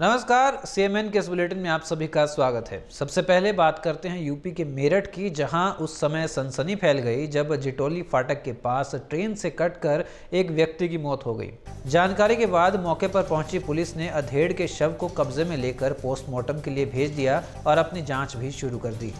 नमस्कार सीएमएन के इस बुलेटिन में आप सभी का स्वागत है सबसे पहले बात करते हैं यूपी के मेरठ की जहां उस समय सनसनी फैल गई जब जिटोली फाटक के पास ट्रेन से कटकर एक व्यक्ति की मौत हो गई जानकारी के बाद मौके पर पहुंची पुलिस ने अधेड़ के शव को कब्जे में लेकर पोस्टमार्टम के लिए भेज दिया और अपनी जाँच भी शुरू कर दी